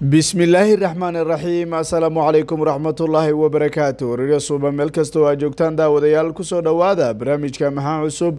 bismi illaahi raxmaani raxiim assalaamu calaykum waraxmatullaahi wabarakaatu wararya suuba meel kastoo aad joogtaan daawadayaal ku soo dhowaada barnaamijka maxaa cusub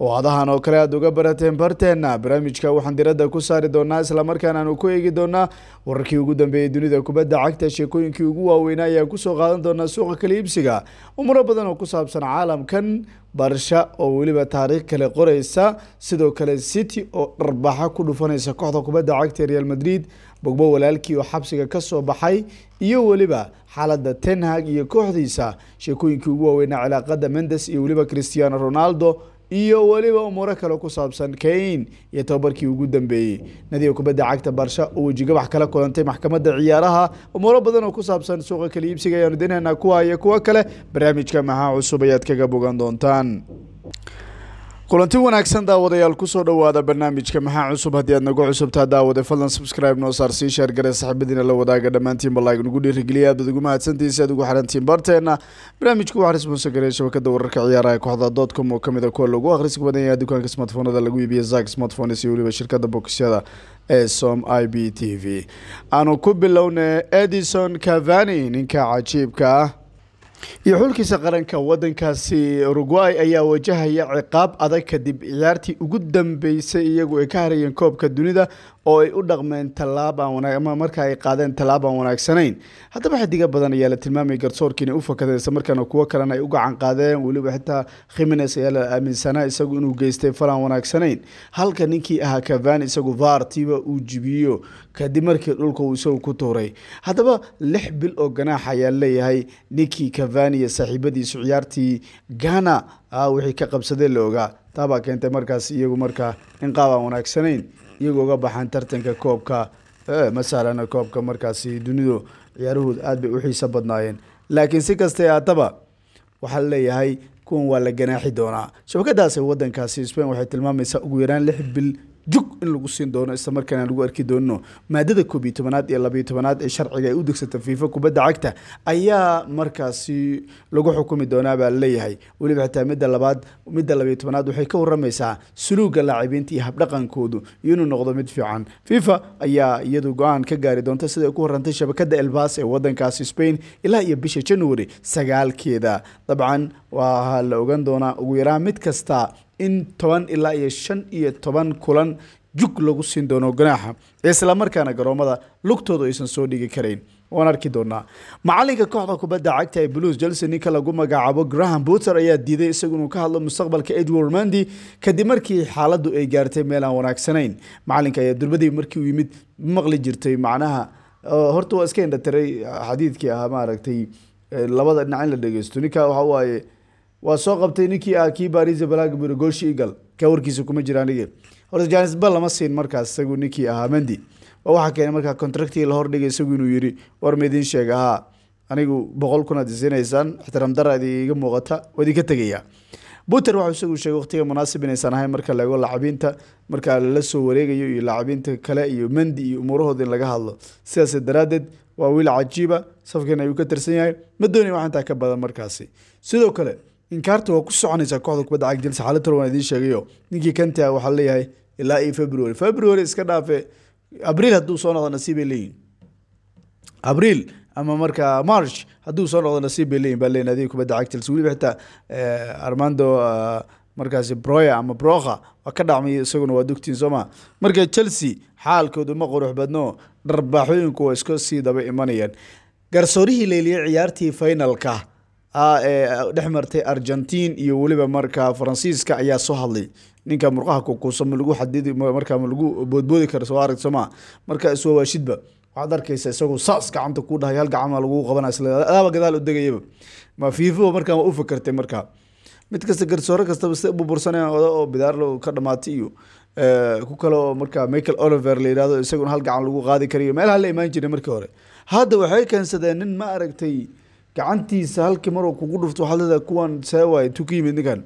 oo oo kale aad uga barateen barteenna barnaamijka waxaan diradda ku saari doonaa isla islamarkaana aanu ku eegi doonaa wararkii ugu dambeeyey dunida kubadda cagta sheekooyinkii ugu waaweynaa ayaa kusoo qaadan doonaa suuqa kaliibsiga umuro badan oo ku saabsan caalamkan barsha oo weliba taariikh kale qoraysa sidoo kale city oo dharbaxa ku dhufanaysa kooxda kubadda cagta real madrid bogbo walaalkii oo xabsiga ka soo baxay iyo weliba xaaladda tenhag iyo kooxdiisa sheekooyinkii ugu waaweynaa cilaaqada mendes iyo weliba christiano ronaldo iyo weliba umuuro kale ku saabsan kain iyo tobabarkii ugu dambeeyey nadiga kubadda cagta barsha oo wejigabax kala kulantay maxkamadda ciyaaraha umuuro badan oo ku saabsan suuqa kala iibsiga ayaanu dinaynaa kuwa iyo kuwa kale barnaamijka maxaa cusub ayaad kaga bogan doontaan kulanti wanaagsan daawadayaal kusoo dhawaada barnaamijka maxaa cusub haddii aad nagu cusubtaa daawade fadlan subscribe noo saar sii sheergare saxiibadiina la wadaaga dhammaantiinba nagu dhiirigeliya aad baad ugu mahadsantihi si aad ugu xarantiin barteenna barnaamijku waxaa isboonsa gareya shabakada wararka ciyaaraha kooxda com oo kamid a ah kuwa lagu akhriska badan yahay dukaanka smartfoonada lagu iibiya zak smartphones iyo weliba shirkadda bokisyada ee som i b t v aanu ku bilownay edison cavani ninka cajiibka ah iyo xulkiisa qaranka wadankaasi uruguay ayaa wajahaya ciqaab adag kadib ciyaartii ugu dambeysay iyagu ay ka harayeen koobka dunida oo ay u dhaqmeen talaabama marka ay qaadeen tallaab wanaagsanayn haddaba xidiga badan ayaa la tilmaamay garsoorkii inay u fakadeen isla kuwo kalena ay u gacan qaadeen weliba xitaa khimines ayaa la aaminsanaa isagu inuu geystay fal wanaagsanayn halka ninkii ahaa kavan isagu vaartiiba uu jibiyo kadib markii dhulka uu isagu ku tuuray haddaba lix bil oo ganaax ayaa leeyahay ninkii tanzania saaxiibadiisu ciyaartii ghana ah, wixii ka qabsadeen la ogaa taabaa keentay markaas iyagu markaa in qaabaan wanaagsanayn iyagoo uga baxaan tartanka koobka eh, masalana koobka markaasi dunidu ciyaaruhood aad bay u xiiso badnaayeen laakiin si kastay ah, haataba waxaa laleeyahay kuwan waa la ganaaxi doonaa shabakadaas wadankaasi spain waxay tilmaamaysaa ugu yaraan lix bil jug in lagu siin doono isla markaana lagu arki doono maadada koobiyo tobanaad iyo labayo tobanaad ee sharciga ay u degsata fiifa kubadda cagta ayaa markaasi lagu xukumi doonaa baa leeyahay weliba xataa midda labaad midda labayo tobanaad waxay ka warramaysaa suluuga laacibiinta iyo habdhaqankoodu iyo inuu noqdo mid fiican fiifa ayaa iyadu go-aan ka gaari doonta sida ay ku horantay shabakada elbas ee wadankaasi spain ilaa iyo bisha january sagaalkeeda dabcan waa la ogan doonaa ugu yaraa mid kasta in toban ilaa iyo shan iyo toban kulan jug lagu siin doono ganaaxa isla markaana garoommada lugtoodu aysan soo dhigi karayn waan arki doonaa macalinka kooxda kubadda cagta ee blues chelsea ninka lagu magacaabo graham buter ayaa diiday isagu inuu ka hadlo mustaqbalka edward mandi kadib markii xaaladdu ay gaartay meel aan wanaagsanayn macalinka ayaa durbadii markii uu yimid maqli jirtay macnaha horta waa iska indhatiray ah, xadiidkii ah maaragtay eh, labada dhinac in la dhegeysto ninka waxa waaye waa soo qabtay ninkii ah kii baris balagmir gooshi igal ka warkiisa kuma jira anige horta janisba lama siin markaas isagu ninkii ahaa mendi waa waxaa keenay markaa contractii la hordhigay isagu inuu yiri war maidin sheeg ahaa anigu boqol kun isinaysaan ixtiraam daraad iga muuqata waad iga tegayaa buter waxau isagu sheegay waqtiga munaasib inaysan ahayn marka laego lacabiinta marka lala soo wareegayo iyo lacabiinta kale iyo mendi iyo umuurahooda in laga hadlo sidaas daraaddeed waa wiil cajiiba ah, safkiina ayuu ka tirsan yahay ma doonay wax intaa ka badan markaasi sidoo kale inkaarta waa ku soconaysaa kooxda kubadda cagta chelsea xaaladtan waan idiin sheegayo ninkii kanta ah waxaa leeyahay ilaa iyo february february iska dhaafe abriil hadduu soo noqdo nasiib bay leeyihin abriil ama markaa march hadduu soo noqdo nasiib bay leeyihin baa leeyihin adiga kubadda cagta chelsea weliba xitaa eh, armando eh, markaasi broya ama broka waa ka dhacmay isaguna waa dugtiin sooma marka chelsea xaalkoodu ma qurux badno dharbaaxooyinku waa iska sii daba imanayaan garsoorihii leeliya ciyaartii finalka Ah, dhex martay argentin iyo weliba markaa faransiiska ayaa soo hadlay ninka murqaha kukuusa ma xadidi markaa ma boodboodi kara soo arag sooma marka iswawaashidba waxaad arkaysa isagoo saas gacanta ku dhahay hal gacama lagu qabana islaadaaba gadaal u degayaba ma fiifaba markaa ma u fakertay markaa mid kasta garsoore kastaba sida bubursanayaan oda oo bidaarlo ka dhamaatay iyo ku kaleo markaa michael oliver la yihahdo isaguna hal gacan lagu qaadi karayo meelaha la imaan jiray markii hore hadda waxay keensadeen nin ma aragtay gacantiisa halkii maruu kugu dhufto waxaad leedahay kuwan see waaye tu ka yimid ninkan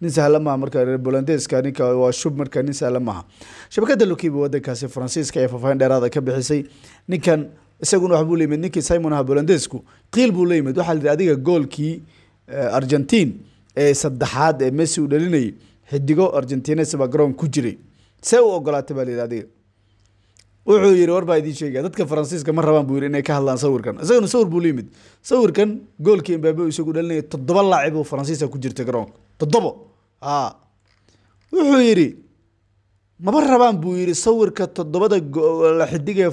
nin sahla maaha marka bolandeska ninka waa shub marka nin sahla maaha shabakada lokiiba wadankaasi faransiiska ee faafaahin dheeraada ka bixisay ninkan isaguna waxbuu la yimid ninkii simon aha bolandesku qiil buu la yimid waxaa la yidhi adiga goolkii eh, argentine ee saddexaad ee messi uu dhalinayay xidigo argentinesa garoon ku jiray see u ogolaatay baa la yidhi adiga wuxuu yidhi warbaa baa idiin dadka faransiiska ma rabaan buu yidhi inay ka hadlaan sawirkan isagana sawir buu la yimid sawirkan goolkii imbaabe isagu dhalinaya toddoba laacib oo faransiisa ku jirta garoonka toddobo a wuxuu yidhi maba rabaan buu yidhi sawirka toddobada la xidig ee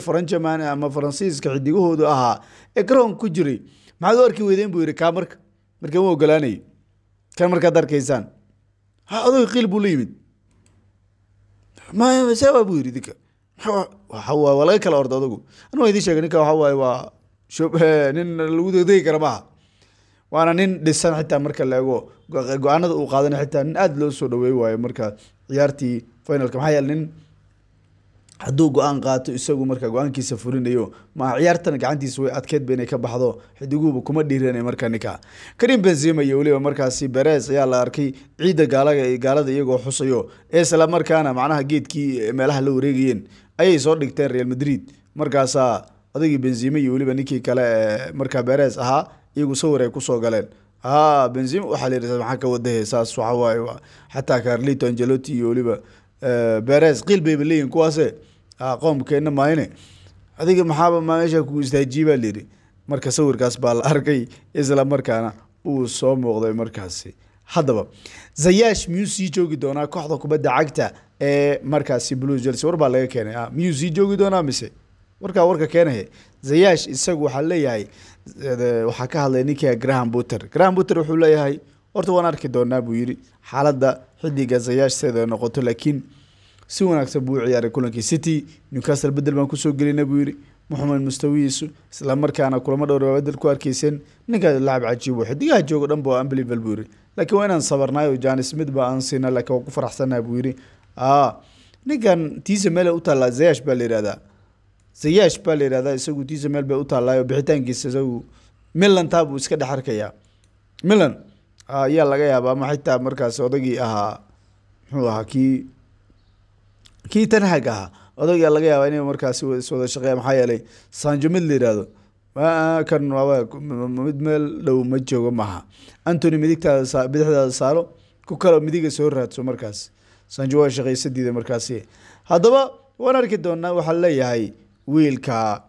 ama faransiiska xidigahoodu ahaa ee garoonka ku jiray maxaad u arki weydeen buu yidhi kaa marka marka ma ogolaanay kan markaad arkaysaan ha qiil buu la yimid msewa buu yidhi dinka waa kala orda adagu an idin sheegay ninka waxa waa eh, nin lagu degdegi kara maaha waana nin dhisan xitaa marka la go-aanada uu qaadanay xitaa nin aada loo soo dhaweey waayo marka ciyaartii finalka maxaa yeele nin hadduu go-aan qaato isagu marka go-aankiisa fulinayo ma ciyaartan gacantiisa way adkeedba inay ka baxdo xidiguuba kuma dhiirana marka ninka karim benzima iyo weliba markaasi beres ayaa la arkay ciidda gaalada iyagoo xusayo ee isla markaana macnaha geedkii eh, meelaha la wareegayeen ayay soo dhigteen real madrid markaasaa odagii benzima iyo weliba ninkii kale ee markaa beres ahaa iyagu sawir ay kusoo galeen a benzime waxaa layidhi maxaa ka wadahe saas waxa waaye xataa carlito angelotti iyo weliba beres qiil bayba leeyihin kuwaase qoomkeenna maayne adiga maxaaba meesha kugu istaajiibaa layidhi marka sawirkaas baa la arkay isla markaana uu soo muuqday markaasi haddaba zayash miyuu sii joogi doonaa kooxda kubadda cagta markaasi blues war baa laga keenay ah, miyuusii joogi doonaa mise warkaa warka keenaye zayash isagu waxaa leeyahay waxaa ka hadlay ninka ah graham buter graham buter wuxuu leeyahay horta waan arki doonaa buu yiri xaaladda xidiga zayash seeda noqoto laakiin si wanaagsan buu u ciyaaray kulankii city newcastle bedel baan kusoo gelina buu yiri muxamed mustawiyiisu isla kulamo dhowr baa ah bedel ku arkeysen ninkaa lacab cajiib xidigaha joogo dhan ba unbelievable buu yiri laakiin waa inaan sabarnaay oo janis mid ba aan laakiin waan ku faraxsanaa buu yiri Ah, ninkan tiisa meel u taallaa zayash baa la yihahdaa zayash baa la yihahdaa isagu tiisa meel bay u taallaayo bixitaankiisa isagu milantaa buu iska dhex arkayaa milan ah, ayaa laga yaabaa ama xitaa markaas odagii ahaa muxuu ahaa kii kii tanhag ahaa odagaa laga yaabaa inay markaas iswada shaqeeya maxaa yeelay sanjo mid la yihahdo ah, kan mid meel dhow ma joogo maaha antony midigtaada bidixdaada saaro ku kaloo midiga soo raadso markaas sanjo waa shaqaysadiida markaasi haddaba waan arki doonaa waxaa leeyahay wiilka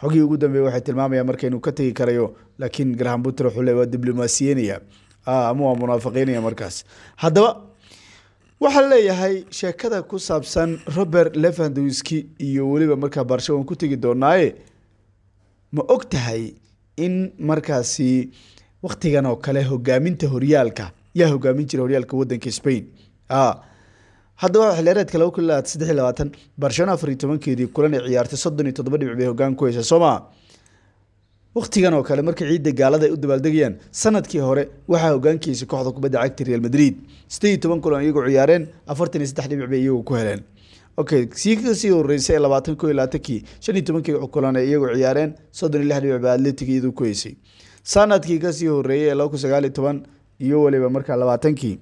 xogii mm, ugu dambeeye waxay tilmaamayaan marka inuu ka tegi karayo laakiin graham buter wuxuu le waa diblomaasiyeynaya ah, ama waa munaafaqiynaya markaas haddaba waxaa leeyahay sheekada ku saabsan robert levandowski iyo weliba markaa barsha waan ku tegi doonaaye ma og tahay in markaasi wakhtigan oo kale hogaaminta horyaalka yaa hogaamin jira horyaalka waddanka spain Ah, haddaba xilreedka laba kun labaatan saddex iy labaatan barcelona afar iyo tobankeedii kulan ay ciyaartay soddon iyo toddoba dhibic bay hogaan ku heysa sooma wakhtigan oo kale markay ciidda gaalada ay u dabaaldegayaan sanadkii hore waxaa hogaankiisa kooxda kubadda cagta real madrid siddeed iyo toban kulan iyagu ciyaareen afartan iyo saddex dhibic bay iyagu ku heleen okay sii kasii horeysay labaatan ko labaatankii shan iyo tobankii kulan ay iyagu ciyaareen soddon iyo lix dhibic ba atletic iyadu ku heysay sanadkii kasii horeeyay ee laba kun sagaal iyo toban iyo weliba markaa labaatankii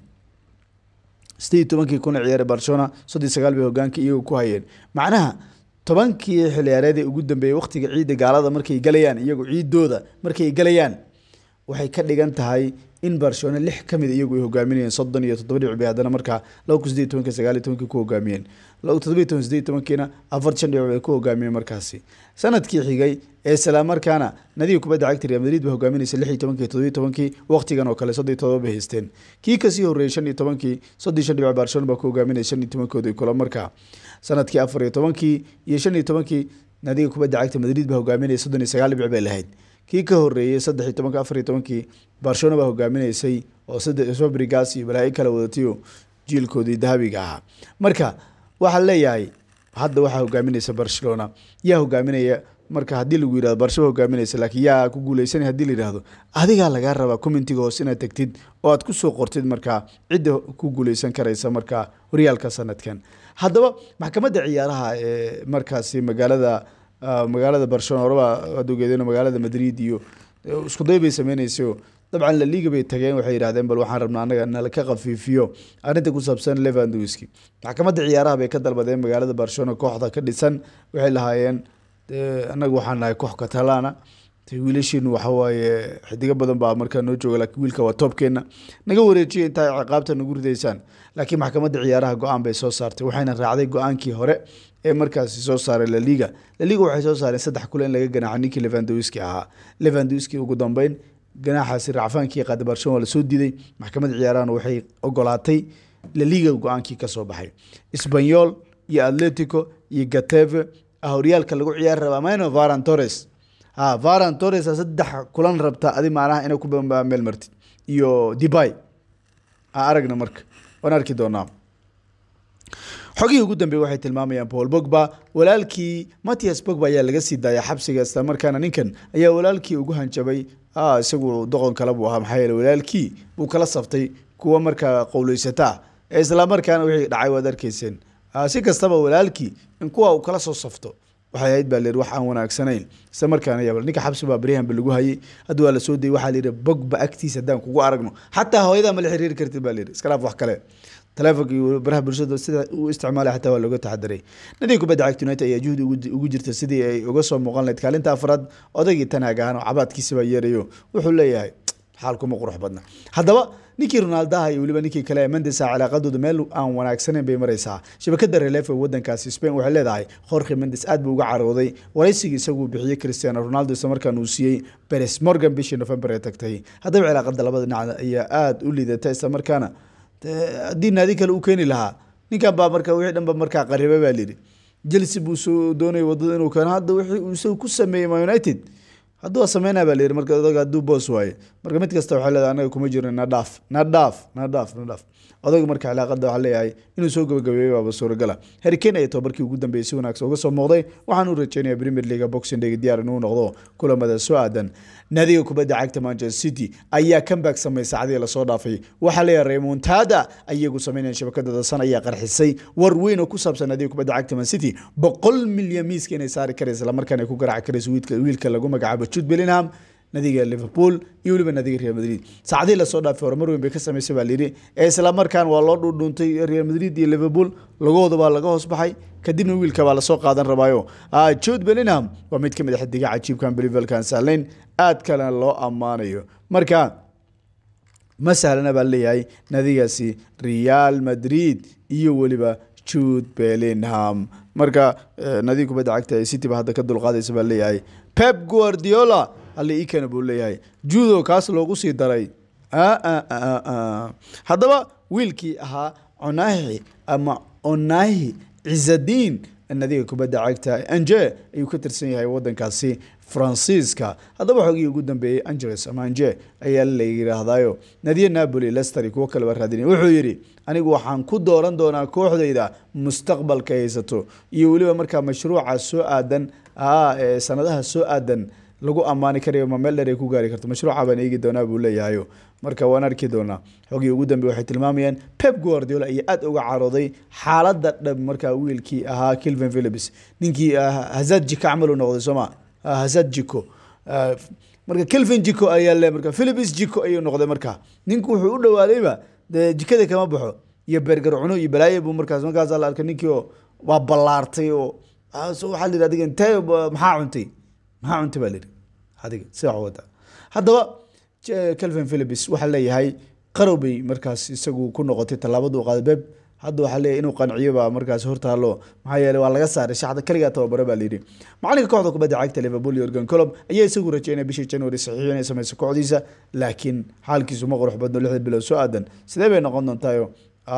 siddeed tobankii kuna ciyaare barcelona soddon sagaal bay hoggaanka iyaga ku hayeen macnaha tobankii xiliyaareedee ugu dambeeyey waqtiga ciidda gaalada markay galayaan iyagu ciidooda markay galayaan waxay ka dhigan tahay in barcelona lix kamid ah iyagu ay hogaaminayeen soddon iyo toddoba dhibc bay haddana markaa laba kun sideed tobanka sagaal iy tobankii ku hogaamiyeen todoba toban sideed iy tobankiina afartan dhibic bay ku hogaamiyeen markaasi sanadkii xigay ee isla nadiga kubadda cagta real madrid ba hogaaminaysa lix iyo tobankii toddobiy tobankii waqtigan oo kale soddon iyo todoba bay haysteen kii kasii horreeyay shan iyo tobankii soddon shan dhibic barcelona baa ku hogaaminaya shan iyo tobankoodii kula markaa sanadkii afar iyo tobankii iyo shan iyo tobankii nadiga kubadda cagta madrid ba hogaaminaya soddon iyo sagaal dhibic bay lahayd kii ka horeeyey saddex tobank afariy tobankii barcelona baa hogaaminaysay oo sfabrigas iyo balaa-i kala jiilkoodii dahabiga ahaa marka waxaa leeyahay hadda waxaa hogaaminaysa barcelona yaa hogaaminaya marka haddii lagu yirahdo barshaba hogaaminaysa laakiin yaa ku guuleysanay hadii la yihahdo adigaa lagaa rabaa commentiga hoos inaad tegtid oo aad kusoo qortid markaa cidda ku guuleysan karaysa markaa horyaalka sanadkan haddaba maxkamadda ciyaaraha ee markaasi magaalada Ah, magaalada barcelona horaba adogeedeen magaalada madrid iyo eh, iskuday bay sameyneysay dabcan laliga bay tageen waxay yidhahdeen bal waxaan rabnaa annaga nala ka khafiifiyo arrinta ku saabsan levandowski maxkamadda ciyaaraha bay ka dalbadeen magaalada barcelona kooxda ka dhisan waxay lahaayeen eh, anaga waxaan nahay koox katalana wiilashiinu waxawaaye xidigo badan baa markaa noo jooga lakiin wiilka waa toobkeenna naga wareejiya intaa ciqaabta nagu ridaysaan laakiin maxkamadda ciyaaraha go-aan bay soo saartay waxayna raacday go-aankii hore ee markaasi soo saaray laliga laliga waxay soo saareen saddex kule in laga ganaaxa ninkii levandowiski ahaa levandowiski ugu dambeyn ganaaxaasi racfaankii qadabarshan waa lasoo diiday maxkamadda ciyaarahana waxay ogolaatay laliga go-aankii kasoo baxay sbanyol iyo atletico iyo gateve ah horyaalka lagu ciyaari rabaa mano varan torres varan torres saddex kulan rabta adi macnaha inay ku meel martid iyo deby aragna marka waan arki doonaa xogihii ugu dambeey waxay tilmaamayaan paul bogba walaalkii mattias bogba ayaa laga sii daaya xabsiga islamarkaana ninkan ayaa walaalkii ugu hanjabay isagu doqon kale buu ahaa maxaa yeele walaalkii buu kala saftay kuwa markaa qowleysataa ee islamarkaana wixii dhacay waad arkayseen si kastaba walaalkii in kuwa uu kala soo safto waxay ahayd baa lir wax aan wanaagsanayn isla markaana yaab ninka xabsi baa baryahanba lagu hayay hadda waa lasoo dayay waxaa layidhi bogba agtiisa haddaan kugu aragno xataa hooyadaa mala xiriiri kartid baa layidhi iska dhaaf wax kale taleefonka baraha bulshada sida uu isticmaalay xataa waa looga taxadiray nadiga kubadda cagta united ayaa juhdi ugu jirta sidii ay uga soo muuqan lahayd kaalinta afraad odaygii tan agahan oo cabaadkiisabaa yeerayo wuxuu leeyahay xaalkuma qurux badna haddaba ninkii ronaldaha iyo weliba ninkii kale mendesa ah calaaqadooda meel aan wanaagsaneyn bay maraysaa shabakada relef ee wadankaasi spain waxay leedahay khorkhe mendes aad buu uga carooday waraysigii isaguu bixiyey christiano ronaldo isla uu siiyey beres morgan bishii november ee tagtay haddaba cilaaqada labada dhinac ayaa aada u liidata isla haddii naadi kale uu keeni lahaa ninkan baa marka wixii dhanba markaa qaribay baa liidhi jelse buu soo doonayay wadada inuu keeno hadda wixii uu isagu ku sameeyey ma united hadduu sameynaa baa layihi marka adag hadduu boos waaye marka mid kasta waxaa leedahay annaga kuma jiro nadhaaf nadhaaf nadhaaf nadhaaf odayga marka cilaaqada waxaa leeyahay inuu soo gabagabeeyey baaba suuragala harikane ay tobabarkii ugu dambeeyey si wanaagsan uga soo muuqday waxaan u premier leaga boxing day diyaar inuu noqdo kulamada soo aadan naadiga kubadda cagta manchester city ayaa kamback sameeyey saacadii lasoo dhaafay waxaa leeyahay remontada ayagu sameynayaan shabakadooda san ayaa qarxisay war weyn oo ku saabsan naadiga kubadda cagta man city boqol milyan miiska inay saari karaysa islamarkaan ay ku garaaci karaysa wiilka lagu magacaabo jude bellingham nadiga liverpool iyo weliba nadiga real madrid saacdihii lasoo dhaafay horumar weyn bay ka sameysay baa layidhi ee isla waa loo dhuundhuuntay real madrid iyo liverpool lagahooda baa laga hoos baxay kadibna wiilka baa lasoo qaadan rabaayo ah, jod belinham waa mid ka mid a ah xidiga cajiibkan belivelkan sahlayn aad kalena loo ammaanayo marka ma sahlana baa leeyahay nadigaasi real madrid iyo weliba jud belinham marka eh, nadiga kubadda cagta ee city ba hadda ka dulqaadaysa baa leeyahay pep guardiola alle ii keena buu leeyahay juudo kaas loogu sii daray haddaba wiilkii ahaa conaahi ama onaahi cizadiin nadiga kubadda cagta anje ayuu ka tirsan yahay wadankaasi faransiiska haddaba xogii ugu dambeeyey angeles ama anje ayaa la yidhaahdaayo nadiye napoli lester kuwo kaleba raadinay wuxuu yidhi anigu waxaan ku dooran doonaa kooxdayda mustaqbalka haysato iyo weliba markaa mashruuca soo aadan sanadaha soo aadan lagu ammaani karayo ma meel dheer ay ku gaari karto mashruuca baan eegi doonaa buu leeyahayo marka waan arki doonaa xogii ugu dambe waxay tilmaamayeen pep guardiola ayaa aad uga carooday xaaladda dhab markaa wiilkii ahaa kilvin philips ninkii ah, hazadjika camal u noqday sooma ah, hazadjiko ah, marka kilvin jiko ayaa le marka philips jiko ayuu noqday markaa ninku wuxuu u dhawaadayba dee jikada kama baxo iyo beergar cuno iyo balaaye buu markaas markaasa la arkay ninkii oo waa ballaartay oo waxaa la yidhi maxaa cuntay maxaa cunta baa lihi adiga sidaa wada haddaba calvin eh, philips waxaa leeyahay qarow bay markaas isagu ku noqotay tallaabadu qaada beeb hadda waxaa leeyahy inuu qanciyo baa markaas hortaalo maxaa yeeley waa laga saaray shaxda kaligaa tababaro baa layidhi macalinka kooxda kubadda cagta liverpool yorgan colom ayaa isagu rajeynaya bishii january saxiixiyo inay sameyso kooxdiisa laakiin xaalkiisu ma qurux badno lixda bilood soo aadan sidee bay noqon doontayo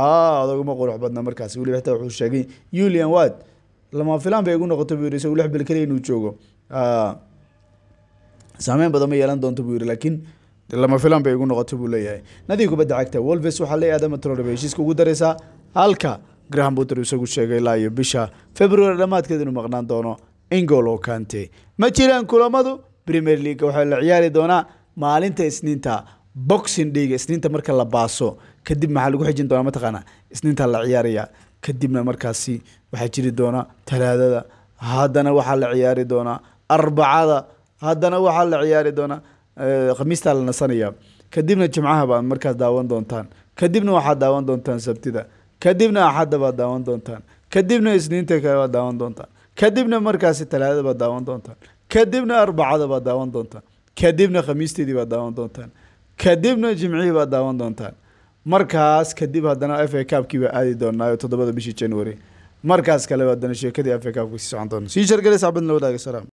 adaguma qurux badna markaas weliba xataa wuxuu sheegay yulian wad lama filaan bay igu noqotay buu yidhi isagu lix bil kaliya inuu joogo Ah, saameyn badan ma yeelan doonto buu yihi laakiin lama filan bay igu noqoto buu leeyahay nadii kubadda cagta wolves waxaa leeyahay adama tronaba heshiiska ugu daraysaa halka graham buter isagu sheegay ilaa iyo bisha february dhammaadkeed inuu maqnaan doono ingolo kante ma jiraan kulamadu premier league waxaa la ciyaari doonaa maalinta isniinta boxing dheyga isniinta marka la baaso kadib maxaa lagu xijin doonaa mataqaana isniinta la ciyaaraya kadibna markaasi waxaa jiri doona talaadada haddana waxaa la ciyaari doonaa arbacada haddana waxaa la ciyaari doonaa eh, khamiistaa la nasanaya kadibna jimcaha baad markaas daawan doontaan kadibna waxaad daawan doontaan sabtida kadibna axadda baad daawan doontaan kadibna isniinta kale baad daawan doontaan kadibna markaasi talaadada baad daawan doontaan kadibna arbacada baad daawan doontaan kadibna khamiisteedii baad daawan doontaan kadibna jimcihii baad daawan doontaan markaas kadib haddana f a cabkii baa aadi doonaayo toddobada bishii january markaas kale haddana sheekadii f a cabka sii socon doona sii shargale sacbadna wadaagasalam